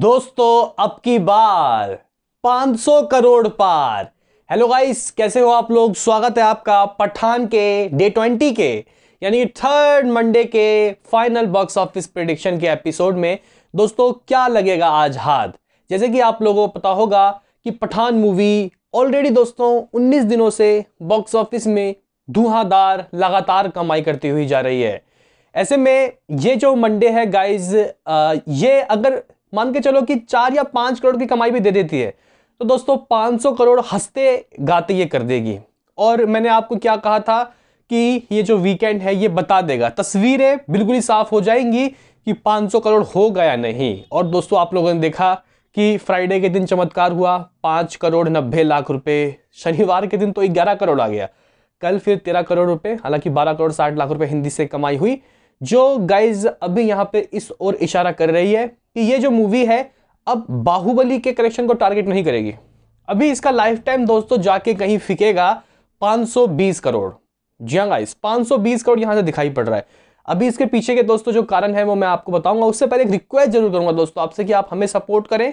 दोस्तों अब की बार 500 करोड़ पार हेलो गाइस कैसे हो आप लोग स्वागत है आपका पठान के डे ट्वेंटी के यानी थर्ड मंडे के फाइनल बॉक्स ऑफिस प्रिडिक्शन के एपिसोड में दोस्तों क्या लगेगा आज हाथ जैसे कि आप लोगों को पता होगा कि पठान मूवी ऑलरेडी दोस्तों 19 दिनों से बॉक्स ऑफिस में धुआंधार लगातार कमाई करती हुई जा रही है ऐसे में ये जो मंडे है गाइज ये अगर मान के चलो कि चार या पाँच करोड़ की कमाई भी दे देती है तो दोस्तों 500 करोड़ हंसते गाते ये कर देगी और मैंने आपको क्या कहा था कि ये जो वीकेंड है ये बता देगा तस्वीरें बिल्कुल ही साफ हो जाएंगी कि 500 करोड़ हो गया नहीं और दोस्तों आप लोगों ने देखा कि फ्राइडे के दिन चमत्कार हुआ पाँच करोड़ नब्बे लाख रुपए शनिवार के दिन तो ग्यारह करोड़ आ गया कल फिर तेरह करोड़ रुपए हालांकि बारह करोड़ साठ लाख रुपए हिंदी से कमाई हुई जो गाइज अभी यहाँ पर इस ओर इशारा कर रही है कि ये जो मूवी है अब बाहुबली के कलेक्शन को टारगेट नहीं करेगी अभी इसका लाइफ टाइम दोस्तों जाके कहीं फिकेगा 520 करोड़ जी हाँ गाइस 520 करोड़ यहाँ से दिखाई पड़ रहा है अभी इसके पीछे के दोस्तों जो कारण है वो मैं आपको बताऊंगा उससे पहले एक रिक्वेस्ट जरूर करूंगा दोस्तों आपसे कि आप हमें सपोर्ट करें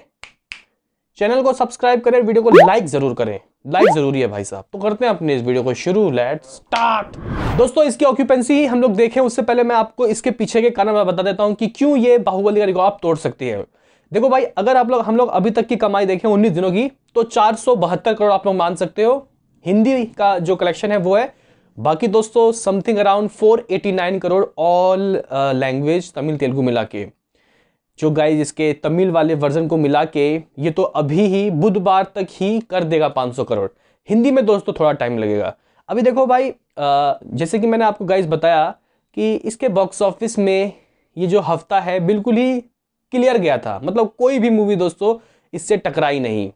चैनल को सब्सक्राइब करें वीडियो को लाइक जरूर करें लाइक जरूरी है भाई साहब तो करते हैं अपने इस वीडियो को शुरू लेट स्टार्ट दोस्तों इसकी ऑक्यूपेंसी हम लोग देखें उससे पहले मैं आपको इसके पीछे के कारण मैं बता देता हूं कि क्यों ये बाहुबली का रिकॉर्ड तोड़ सकती है देखो भाई अगर आप लोग हम लोग अभी तक की कमाई देखें उन्नीस दिनों की तो चार करोड़ आप लोग मान सकते हो हिंदी का जो कलेक्शन है वो है बाकी दोस्तों something around four crore all language uh, Tamil Telugu मिला जो गाइज इसके तमिल वाले वर्जन को मिला के ये तो अभी ही बुधवार तक ही कर देगा 500 करोड़ हिंदी में दोस्तों थोड़ा टाइम लगेगा अभी देखो भाई जैसे कि मैंने आपको गाइज बताया कि इसके बॉक्स ऑफिस में ये जो हफ्ता है बिल्कुल ही क्लियर गया था मतलब कोई भी मूवी दोस्तों इससे टकराई नहीं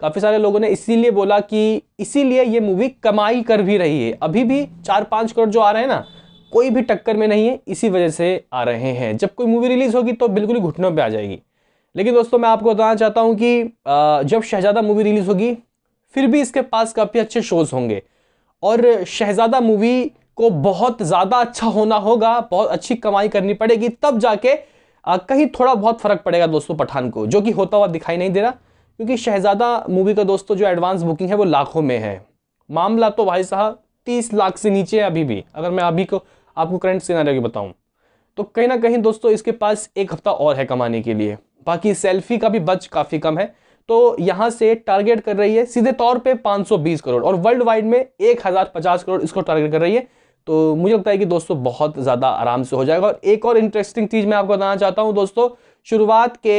काफ़ी सारे लोगों ने इसीलिए बोला कि इसीलिए ये मूवी कमाई कर भी रही है अभी भी चार पाँच करोड़ जो आ रहे हैं ना कोई भी टक्कर में नहीं है इसी वजह से आ रहे हैं जब कोई मूवी रिलीज़ होगी तो बिल्कुल ही घुटनों पर आ जाएगी लेकिन दोस्तों मैं आपको बताना चाहता हूँ कि जब शहजादा मूवी रिलीज़ होगी फिर भी इसके पास काफ़ी अच्छे शोज़ होंगे और शहजादा मूवी को बहुत ज़्यादा अच्छा होना होगा बहुत अच्छी कमाई करनी पड़ेगी तब जाके आ, कहीं थोड़ा बहुत फ़र्क पड़ेगा दोस्तों पठान को जो कि होता हुआ दिखाई नहीं दे रहा क्योंकि शहजादा मूवी का दोस्तों जो एडवांस बुकिंग है वो लाखों में है मामला तो भाई साहब तीस लाख से नीचे है अभी भी अगर मैं अभी को आपको करंट सिनारियो की बताऊँ तो कहीं ना कहीं दोस्तों इसके पास एक हफ्ता और है कमाने के लिए बाकी सेल्फी का भी बच काफ़ी कम है तो यहाँ से टारगेट कर रही है सीधे तौर पे 520 करोड़ और वर्ल्ड वाइड में 1050 करोड़ इसको टारगेट कर रही है तो मुझे लगता है कि दोस्तों बहुत ज़्यादा आराम से हो जाएगा और एक और इंटरेस्टिंग चीज़ मैं आपको बताना चाहता हूँ दोस्तों शुरुआत के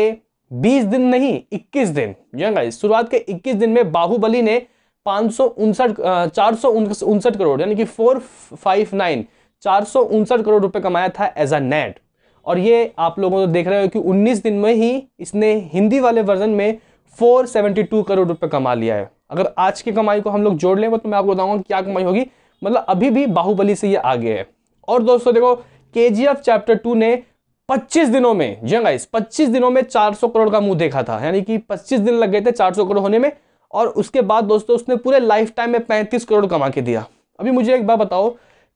बीस दिन नहीं इक्कीस दिन शुरुआत के इक्कीस दिन में बाहुबली ने पाँच सौ उनसठ करोड़ यानी कि फोर फाइव नाइन चार करोड़ रुपए कमाया था एज अ नेट और ये आप लोगों तो देख रहे हो कि 19 दिन में ही इसने हिंदी वाले वर्जन में 472 करोड़ रुपए कमा लिया है अगर आज की कमाई को हम लोग जोड़ लें तो मैं आपको बताऊंगा क्या कमाई होगी मतलब अभी भी बाहुबली से ये आगे है और दोस्तों देखो के चैप्टर टू ने 25 दिनों में जंग आइस पच्चीस दिनों में 400 हाँ करोड़ का मुंह देखा था यानी कि 25 दिन लग गए थे 400 करोड़ होने में और उसके बाद दोस्तों उसने पूरे लाइफ टाइम में 35 करोड़ कमा के दिया अभी मुझे एक बार बताओ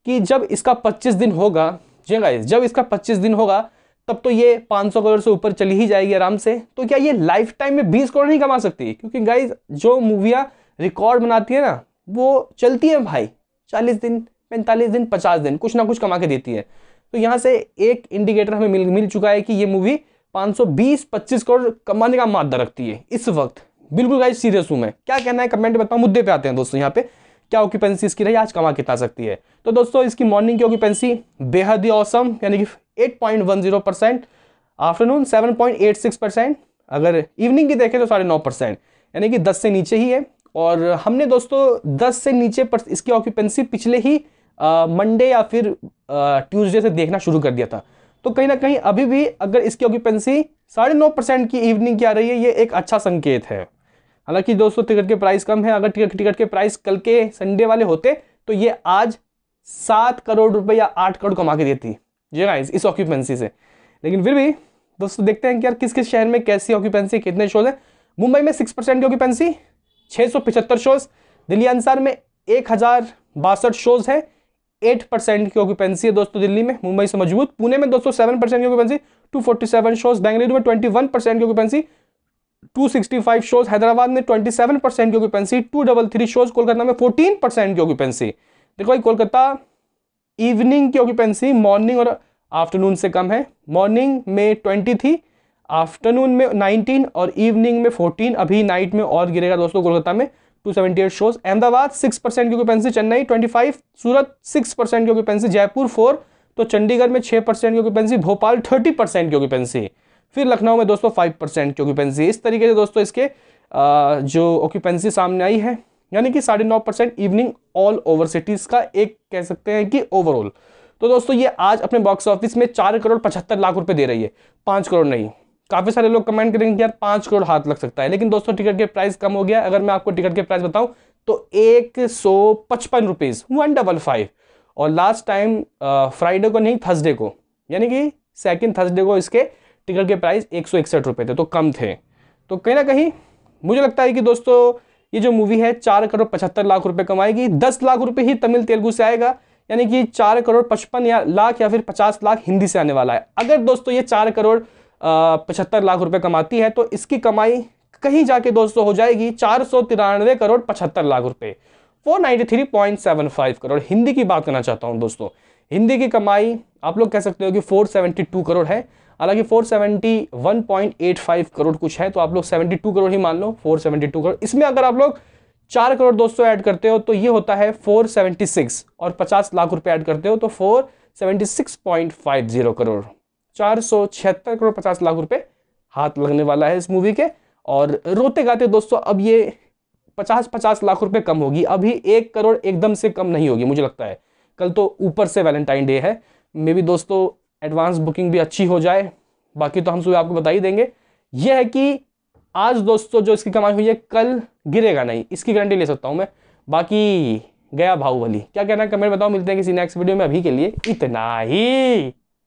कि जब इसका 25 दिन होगा जी गाइस हाँ जब इसका 25 दिन होगा तब तो ये 500 करोड़ से ऊपर चली ही जाएगी आराम से तो क्या ये लाइफ टाइम में 20 करोड़ नहीं कमा सकती क्योंकि गाइस जो मूवियाँ रिकॉर्ड बनाती है ना वो चलती है भाई चालीस दिन पैंतालीस दिन पचास दिन कुछ ना कुछ कमा के देती है तो यहाँ से एक इंडिकेटर हमें मिल मिल चुका है कि ये मूवी बीस पच्चीस करोड़ कमाने का मादा रखती है इस वक्त बिल्कुल गाइज सीरियस हूँ मैं क्या कहना है कमेंट बताऊँ मुद्दे पर आते हैं दोस्तों यहाँ पर क्या ऑक्यूपेंसी इसकी रही आज कमा कितना सकती है तो दोस्तों इसकी मॉर्निंग की ऑक्यूपेंसी बेहद ही औसम यानी कि eight point one zero percent afternoon seven point eight six percent अगर इवनिंग की देखें तो साढ़े नौ परसेंट यानी कि दस से नीचे ही है और हमने दोस्तों दस से नीचे पर इसकी ऑक्यूपेंसी पिछले ही मंडे या फिर ट्यूसडे से देखना शुरू कर दिया था तो कहीं ना कहीं अभी भी अगर इसकी ऑक्यूपेंसी साढ़े नौ परसेंट की इवनिंग की आ रही है ये एक अच्छा संकेत है हालांकि दोस्तों टिकट के प्राइस कम है अगर टिकट टिकट के प्राइस कल के संडे वाले होते तो ये आज सात करोड़ रुपए या आठ करोड़ कमा के देती जी गाइस इस ऑक्यूपेंसी से लेकिन फिर भी दोस्तों देखते हैं कि यार किस किस शहर में कैसी ऑक्यूपेंसी कितने शोज हैं मुंबई में सिक्स परसेंट की ऑक्यूपेंसी छः सौ पिछहत्तर शोज दिल्ली अंसार में एक हज़ार बासठ शोज है एट परसेंट की ऑक्यूपेंसी है दोस्तों दिल्ली में मुंबई से मजबूत पुणे में दोस्तों सेवन परसेंट की occupancy two forty seven shows Bengaluru में ट्वेंटी वन परसेंट की ऑक्यूपेंसी 265 शोज हैदराबाद में 27 परसेंट की ऑक्यूपेंसी थ्री शोज कोलकाता में 14 परसेंट की ऑक्यूपेंसी देखो भाई कोलकाता इवनिंग की ऑक्यूपेंसी मॉर्निंग और आफ्टरनून से कम है मॉर्निंग में 20 थी आफ्टरनून में 19 और इवनिंग में 14 अभी नाइट में और गिरेगा दोस्तों कोलकाता में 278 शोज अहमदाबाद सिक्स परसेंट की occupancy Chennai five Surat six percent की ऑक्यूपेंसी जयपुर फोर तो चंडीगढ़ में छह परसेंट की ऑक्यूपेंसी भोपाल थर्टी परसेंट की ऑक्यूपेंसी फिर लखनऊ में दोस्तों फाइव परसेंट की ऑक्यूपेंसी इस तरीके से दोस्तों इसके जो ऑक्यूपेंसी सामने आई है यानी कि साढ़े नौ percent evening all over cities का एक कह सकते हैं कि ओवरऑल तो दोस्तों ये आज अपने बॉक्स ऑफिस में चार करोड़ पचहत्तर लाख रुपए दे रही है पाँच करोड़ नहीं काफ़ी सारे लोग कमेंट करेंगे कि यार पाँच करोड़ हाथ लग सकता है लेकिन दोस्तों टिकट के प्राइस कम हो गया अगर मैं आपको टिकट के प्राइस बताऊँ तो एक सौ पचपन रुपीज़ वन डबल फाइव और लास्ट टाइम फ्राइडे को नहीं थर्सडे को यानी कि सेकेंड थर्सडे को इसके टिकट के प्राइस एक सौ इकसठ रुपये थे तो कम थे तो कहीं ना कहीं मुझे लगता है कि दोस्तों ये जो मूवी है चार करोड़ पचहत्तर लाख रुपये कमाएगी दस लाख रुपये ही तमिल तेलुगु से आएगा यानी कि चार करोड़ पचपन या लाख या फिर पचास लाख हिंदी से आने वाला है अगर दोस्तों ये चार करोड़ पचहत्तर लाख रुपए कमाती है तो इसकी कमाई कहीं जाके दोस्तों हो जाएगी चार सौ तिरानवे करोड़ पचहत्तर लाख रुपए फाइव करोड़ हिंदी की बात करना चाहता हूँ दोस्तों हिंदी की कमाई आप लोग कह सकते हो कि 472 करोड़ है हालांकि 471.85 करोड़ कुछ है तो आप लोग 72 करोड़ ही मान लो 472 करोड़ इसमें अगर आप लोग चार करोड़ दोस्तों ऐड करते हो तो ये होता है 476 और 50 लाख रुपए ऐड करते हो तो 476.50 करोड़ चार करोड़ पचास लाख रुपए हाथ लगने वाला है इस मूवी के और रोते गाते दोस्तों अब ये पचास पचास लाख रुपए कम होगी अभी एक करोड़ एकदम से कम नहीं होगी मुझे लगता है कल तो ऊपर से वैलेंटाइन डे है मे बी दोस्तों एडवांस बुकिंग भी अच्छी हो जाए बाकी तो हम सुबह आपको बता ही देंगे यह है कि आज दोस्तों जो इसकी कमाई हुई है कल गिरेगा नहीं इसकी गारंटी ले सकता हूँ मैं बाकी गया भाहुबली क्या कहना है कमेंट बताओ मिलते हैं किसी नेक्स्ट वीडियो में अभी के लिए इतना ही